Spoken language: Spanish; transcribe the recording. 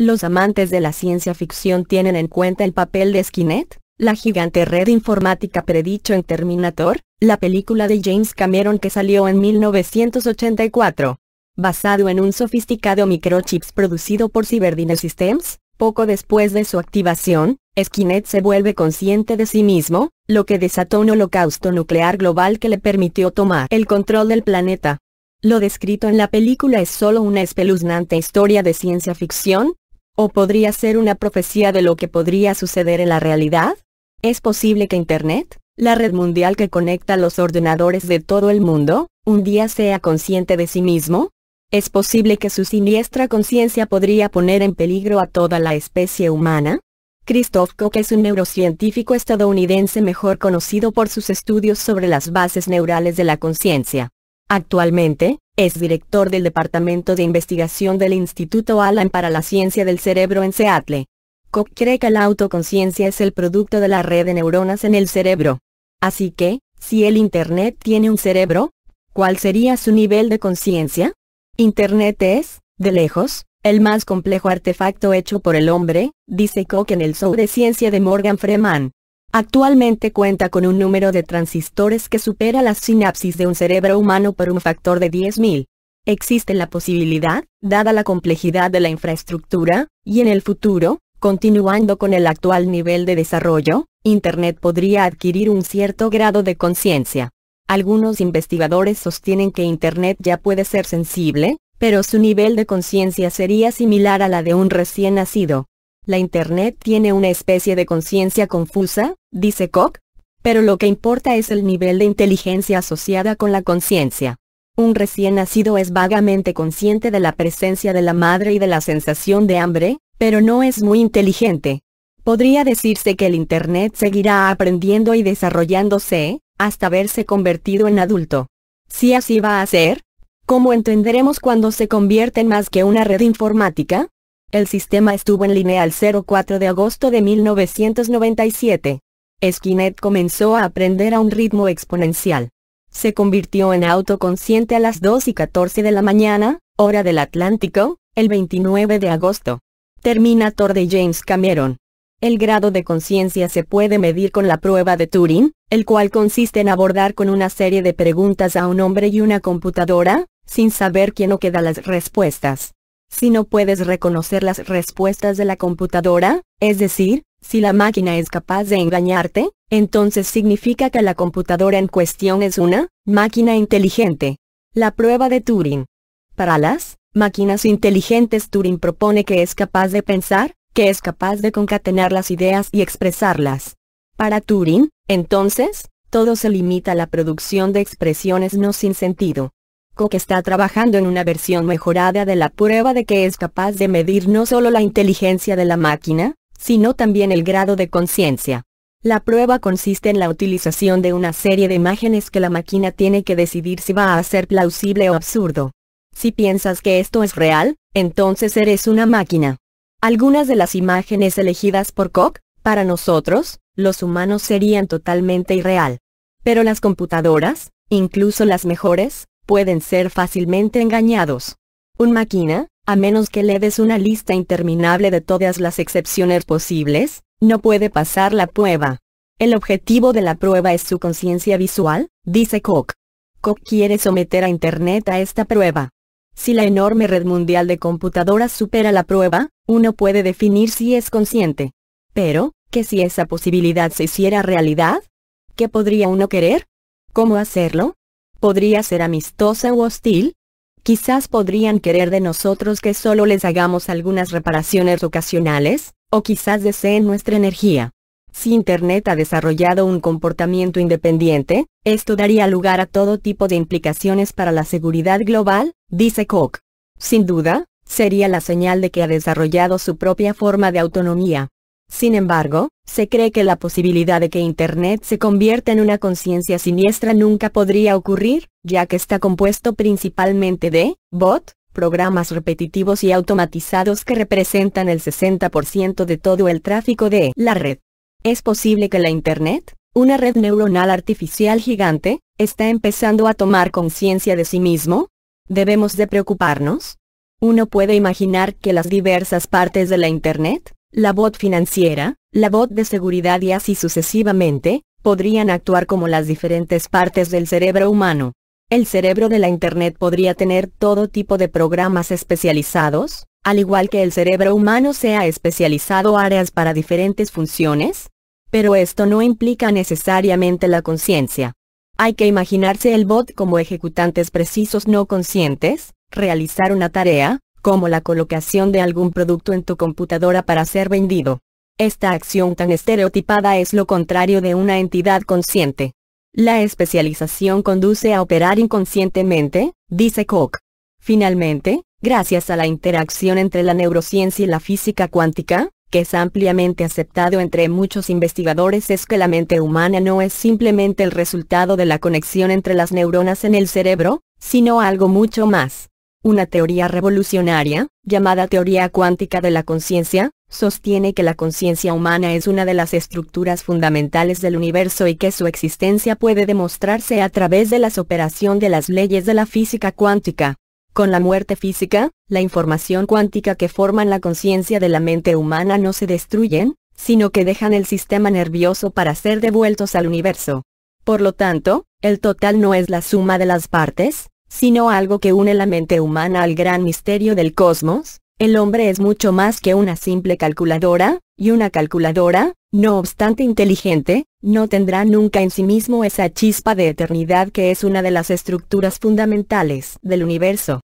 Los amantes de la ciencia ficción tienen en cuenta el papel de Skynet, la gigante red informática predicho en Terminator, la película de James Cameron que salió en 1984. Basado en un sofisticado microchips producido por Cyberdyne Systems, poco después de su activación, Skynet se vuelve consciente de sí mismo, lo que desató un holocausto nuclear global que le permitió tomar el control del planeta. Lo descrito en la película es solo una espeluznante historia de ciencia ficción, ¿O podría ser una profecía de lo que podría suceder en la realidad? ¿Es posible que Internet, la red mundial que conecta los ordenadores de todo el mundo, un día sea consciente de sí mismo? ¿Es posible que su siniestra conciencia podría poner en peligro a toda la especie humana? Christoph Koch es un neurocientífico estadounidense mejor conocido por sus estudios sobre las bases neurales de la conciencia. Actualmente, es director del Departamento de Investigación del Instituto Allen para la Ciencia del Cerebro en Seattle. Koch cree que la autoconciencia es el producto de la red de neuronas en el cerebro. Así que, si el Internet tiene un cerebro, ¿cuál sería su nivel de conciencia? Internet es, de lejos, el más complejo artefacto hecho por el hombre, dice Koch en el show de ciencia de Morgan Freeman. Actualmente cuenta con un número de transistores que supera las sinapsis de un cerebro humano por un factor de 10.000. Existe la posibilidad, dada la complejidad de la infraestructura, y en el futuro, continuando con el actual nivel de desarrollo, Internet podría adquirir un cierto grado de conciencia. Algunos investigadores sostienen que Internet ya puede ser sensible, pero su nivel de conciencia sería similar a la de un recién nacido. La Internet tiene una especie de conciencia confusa, dice Koch, pero lo que importa es el nivel de inteligencia asociada con la conciencia. Un recién nacido es vagamente consciente de la presencia de la madre y de la sensación de hambre, pero no es muy inteligente. Podría decirse que el Internet seguirá aprendiendo y desarrollándose, hasta verse convertido en adulto. Si así va a ser, ¿cómo entenderemos cuando se convierte en más que una red informática? El sistema estuvo en línea al 04 de agosto de 1997. Skinet comenzó a aprender a un ritmo exponencial. Se convirtió en autoconsciente a las 2 y 14 de la mañana, hora del Atlántico, el 29 de agosto. Terminator de James Cameron. El grado de conciencia se puede medir con la prueba de Turing, el cual consiste en abordar con una serie de preguntas a un hombre y una computadora, sin saber quién o qué da las respuestas. Si no puedes reconocer las respuestas de la computadora, es decir, si la máquina es capaz de engañarte, entonces significa que la computadora en cuestión es una máquina inteligente. La prueba de Turing. Para las máquinas inteligentes Turing propone que es capaz de pensar, que es capaz de concatenar las ideas y expresarlas. Para Turing, entonces, todo se limita a la producción de expresiones no sin sentido. Koch está trabajando en una versión mejorada de la prueba de que es capaz de medir no solo la inteligencia de la máquina, sino también el grado de conciencia. La prueba consiste en la utilización de una serie de imágenes que la máquina tiene que decidir si va a ser plausible o absurdo. Si piensas que esto es real, entonces eres una máquina. Algunas de las imágenes elegidas por Koch, para nosotros, los humanos serían totalmente irreal. Pero las computadoras, incluso las mejores, pueden ser fácilmente engañados. Un máquina, a menos que le des una lista interminable de todas las excepciones posibles, no puede pasar la prueba. El objetivo de la prueba es su conciencia visual, dice Koch. Koch quiere someter a Internet a esta prueba. Si la enorme red mundial de computadoras supera la prueba, uno puede definir si es consciente. Pero, ¿qué si esa posibilidad se hiciera realidad? ¿Qué podría uno querer? ¿Cómo hacerlo? podría ser amistosa o hostil? Quizás podrían querer de nosotros que solo les hagamos algunas reparaciones ocasionales, o quizás deseen nuestra energía. Si Internet ha desarrollado un comportamiento independiente, esto daría lugar a todo tipo de implicaciones para la seguridad global, dice Koch. Sin duda, sería la señal de que ha desarrollado su propia forma de autonomía. Sin embargo, se cree que la posibilidad de que Internet se convierta en una conciencia siniestra nunca podría ocurrir, ya que está compuesto principalmente de, bot, programas repetitivos y automatizados que representan el 60% de todo el tráfico de la red. Es posible que la Internet, una red neuronal artificial gigante, está empezando a tomar conciencia de sí mismo. ¿Debemos de preocuparnos? Uno puede imaginar que las diversas partes de la Internet, la bot financiera, la bot de seguridad y así sucesivamente, podrían actuar como las diferentes partes del cerebro humano. El cerebro de la Internet podría tener todo tipo de programas especializados, al igual que el cerebro humano sea especializado áreas para diferentes funciones, pero esto no implica necesariamente la conciencia. Hay que imaginarse el bot como ejecutantes precisos no conscientes, realizar una tarea, como la colocación de algún producto en tu computadora para ser vendido. Esta acción tan estereotipada es lo contrario de una entidad consciente. La especialización conduce a operar inconscientemente, dice Koch. Finalmente, gracias a la interacción entre la neurociencia y la física cuántica, que es ampliamente aceptado entre muchos investigadores es que la mente humana no es simplemente el resultado de la conexión entre las neuronas en el cerebro, sino algo mucho más. Una teoría revolucionaria, llamada teoría cuántica de la conciencia, sostiene que la conciencia humana es una de las estructuras fundamentales del universo y que su existencia puede demostrarse a través de la operación de las leyes de la física cuántica. Con la muerte física, la información cuántica que forman la conciencia de la mente humana no se destruyen, sino que dejan el sistema nervioso para ser devueltos al universo. Por lo tanto, el total no es la suma de las partes, sino algo que une la mente humana al gran misterio del cosmos, el hombre es mucho más que una simple calculadora, y una calculadora, no obstante inteligente, no tendrá nunca en sí mismo esa chispa de eternidad que es una de las estructuras fundamentales del universo.